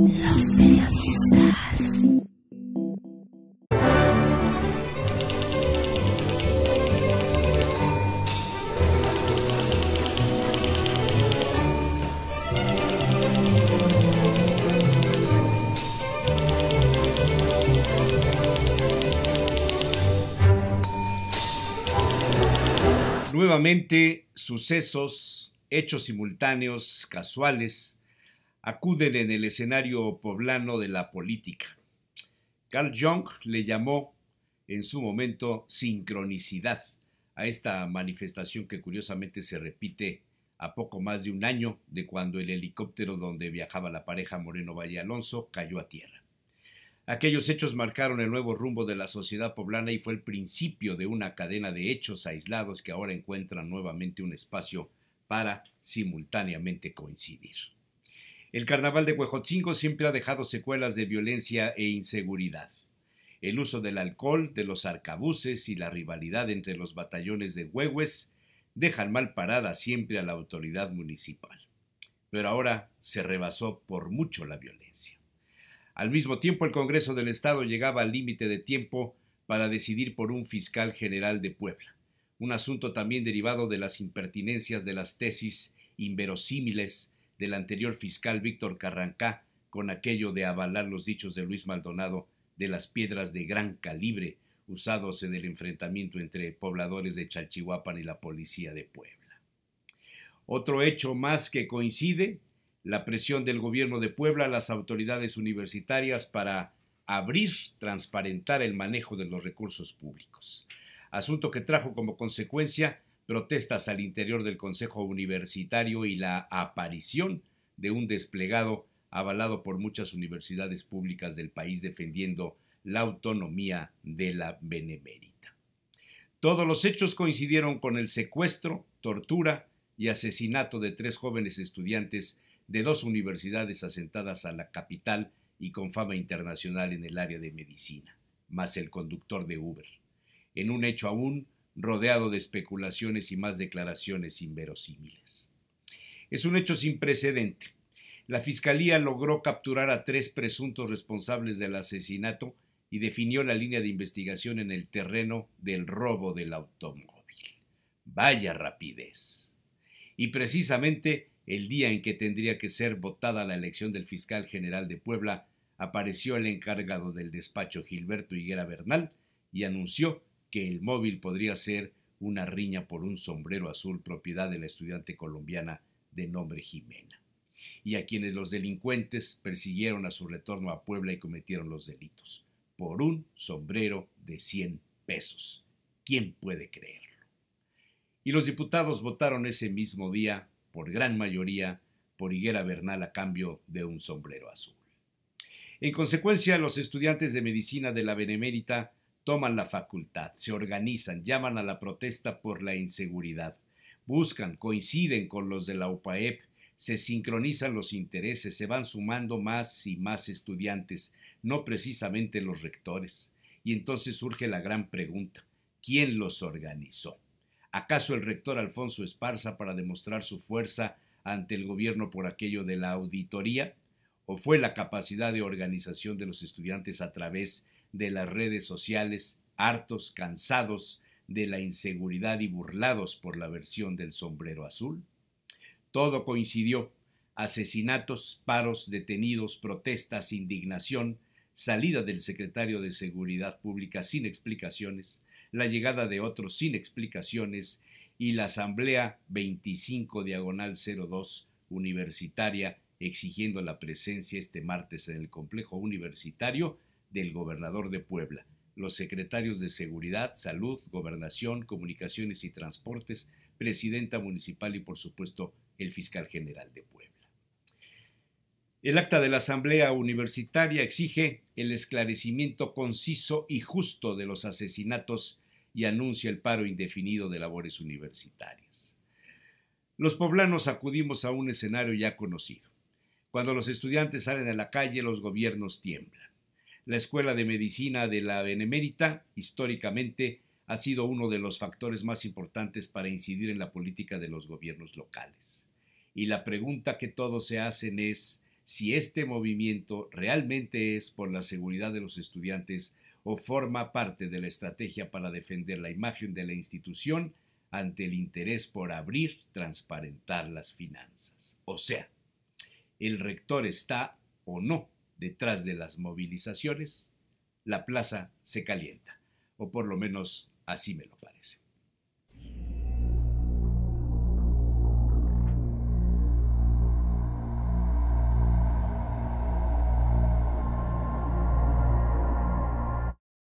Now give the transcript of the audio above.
Los Nuevamente, sucesos, hechos simultáneos, casuales, acuden en el escenario poblano de la política. Carl Jung le llamó en su momento sincronicidad a esta manifestación que curiosamente se repite a poco más de un año de cuando el helicóptero donde viajaba la pareja Moreno Valle Alonso cayó a tierra. Aquellos hechos marcaron el nuevo rumbo de la sociedad poblana y fue el principio de una cadena de hechos aislados que ahora encuentran nuevamente un espacio para simultáneamente coincidir. El carnaval de Huejotzingo siempre ha dejado secuelas de violencia e inseguridad. El uso del alcohol, de los arcabuces y la rivalidad entre los batallones de huehues dejan mal parada siempre a la autoridad municipal. Pero ahora se rebasó por mucho la violencia. Al mismo tiempo, el Congreso del Estado llegaba al límite de tiempo para decidir por un fiscal general de Puebla, un asunto también derivado de las impertinencias de las tesis inverosímiles del anterior fiscal Víctor Carrancá con aquello de avalar los dichos de Luis Maldonado de las piedras de gran calibre usados en el enfrentamiento entre pobladores de Chalchihuapan y la policía de Puebla. Otro hecho más que coincide, la presión del gobierno de Puebla a las autoridades universitarias para abrir, transparentar el manejo de los recursos públicos. Asunto que trajo como consecuencia protestas al interior del Consejo Universitario y la aparición de un desplegado avalado por muchas universidades públicas del país defendiendo la autonomía de la Benemérita. Todos los hechos coincidieron con el secuestro, tortura y asesinato de tres jóvenes estudiantes de dos universidades asentadas a la capital y con fama internacional en el área de medicina, más el conductor de Uber. En un hecho aún rodeado de especulaciones y más declaraciones inverosímiles. Es un hecho sin precedente. La Fiscalía logró capturar a tres presuntos responsables del asesinato y definió la línea de investigación en el terreno del robo del automóvil. Vaya rapidez. Y precisamente el día en que tendría que ser votada la elección del fiscal general de Puebla, apareció el encargado del despacho Gilberto Higuera Bernal y anunció que el móvil podría ser una riña por un sombrero azul propiedad de la estudiante colombiana de nombre Jimena, y a quienes los delincuentes persiguieron a su retorno a Puebla y cometieron los delitos, por un sombrero de 100 pesos. ¿Quién puede creerlo? Y los diputados votaron ese mismo día, por gran mayoría, por Higuera Bernal a cambio de un sombrero azul. En consecuencia, los estudiantes de medicina de la Benemérita toman la facultad, se organizan, llaman a la protesta por la inseguridad, buscan, coinciden con los de la UPAEP, se sincronizan los intereses, se van sumando más y más estudiantes, no precisamente los rectores. Y entonces surge la gran pregunta, ¿quién los organizó? ¿Acaso el rector Alfonso Esparza para demostrar su fuerza ante el gobierno por aquello de la auditoría? ¿O fue la capacidad de organización de los estudiantes a través de las redes sociales, hartos, cansados de la inseguridad y burlados por la versión del sombrero azul? Todo coincidió. Asesinatos, paros, detenidos, protestas, indignación, salida del secretario de Seguridad Pública sin explicaciones, la llegada de otros sin explicaciones y la Asamblea 25 Diagonal 02 Universitaria exigiendo la presencia este martes en el complejo universitario del gobernador de Puebla. Los secretarios de Seguridad, Salud, Gobernación, Comunicaciones y Transportes, presidenta municipal y por supuesto el fiscal general de Puebla. El acta de la Asamblea Universitaria exige el esclarecimiento conciso y justo de los asesinatos y anuncia el paro indefinido de labores universitarias. Los poblanos acudimos a un escenario ya conocido. Cuando los estudiantes salen a la calle, los gobiernos tiemblan. La Escuela de Medicina de la Benemérita, históricamente, ha sido uno de los factores más importantes para incidir en la política de los gobiernos locales. Y la pregunta que todos se hacen es si este movimiento realmente es por la seguridad de los estudiantes o forma parte de la estrategia para defender la imagen de la institución ante el interés por abrir, transparentar las finanzas. O sea, el rector está o no detrás de las movilizaciones, la plaza se calienta, o por lo menos así me lo parece.